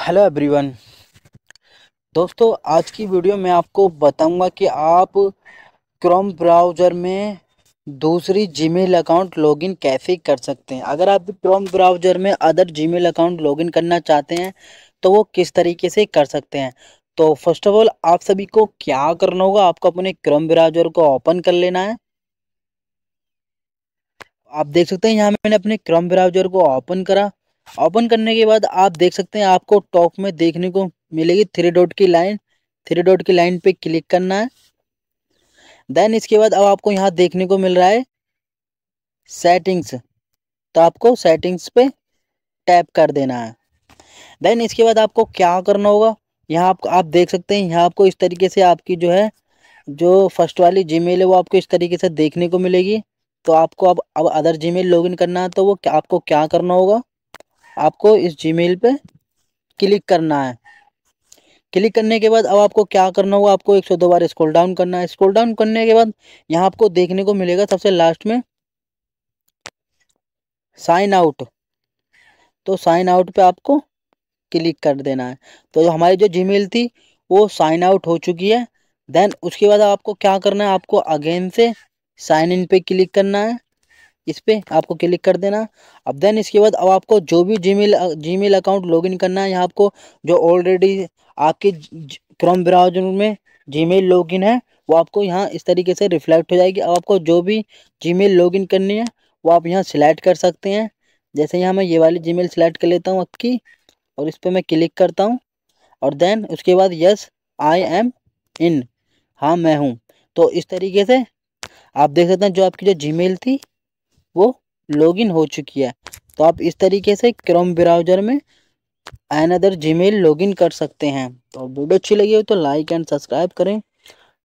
hello everyone दोस्तों आज की वीडियो में आपको बताऊंगा कि आप क्रोम ब्राउज़र में दूसरी जीमेल अकाउंट लॉगिन कैसे कर सकते हैं अगर आप क्रोम ब्राउज़र में अदर जीमेल अकाउंट लॉगिन करना चाहते हैं तो वो किस तरीके से कर सकते हैं तो फर्स्ट ऑफ ऑल आप सभी को क्या करना होगा आपको अपने क्रोम ब्राउज़र को ओपन कर लेना है आप देख सकते हैं यहाँ मैंने अपने क्रोम ब्राउज़र को ओपन करा ओपन करने के बाद आप देख सकते हैं आपको टॉप में देखने को मिलेगी थ्री डॉट की लाइन थ्री डॉट की लाइन पे क्लिक करना है देन इसके बाद अब आपको यहाँ देखने को मिल रहा है सेटिंग्स तो आपको सेटिंग्स पे टैप कर देना है देन इसके बाद आपको क्या करना होगा यहाँ आपको आप देख सकते हैं यहाँ आपको इस तरीके से आपकी जो है जो फर्स्ट वाली जीमेल है वो आपको इस तरीके से देखने को मिलेगी तो आपको अब अब अदर जीमेल लॉगिन करना है तो वो क्या, आपको क्या करना होगा आपको इस जीमेल पे क्लिक करना है क्लिक करने के बाद अब आपको क्या करना होगा आपको एक सौ दो बार स्क्रॉल डाउन करना है स्क्रॉल डाउन करने के बाद यहाँ आपको देखने को मिलेगा सबसे लास्ट में साइन आउट तो साइन आउट पे आपको क्लिक कर देना है तो जो हमारी जो जीमेल थी वो साइन आउट हो चुकी है देन उसके बाद आपको क्या करना है आपको अगेन से साइन इन पे क्लिक करना है इस पर आपको क्लिक कर देना अब देन इसके बाद अब आपको जो भी जी मेल अकाउंट लॉगिन करना है यहाँ आपको जो ऑलरेडी आपके क्रोम ब्राउजर में जीमेल लॉगिन है वो आपको यहाँ इस तरीके से रिफ्लेक्ट हो जाएगी अब आपको जो भी जीमेल लॉगिन करनी है वो आप यहाँ सिलेक्ट कर सकते हैं जैसे यहाँ मैं ये वाली जीमेल सिलेक्ट कर लेता हूँ आपकी और इस पर मैं क्लिक करता हूँ और देन उसके बाद यस आई एम इन हाँ मैं हूँ तो इस तरीके से आप देख सकते हैं जो आपकी जो जीमेल थी वो लॉगिन हो चुकी है तो आप इस तरीके से क्रोम ब्राउज़र में an other Gmail login कर सकते हैं तो वीडियो अच्छी लगी हो तो लाइक एंड सब्सक्राइब करें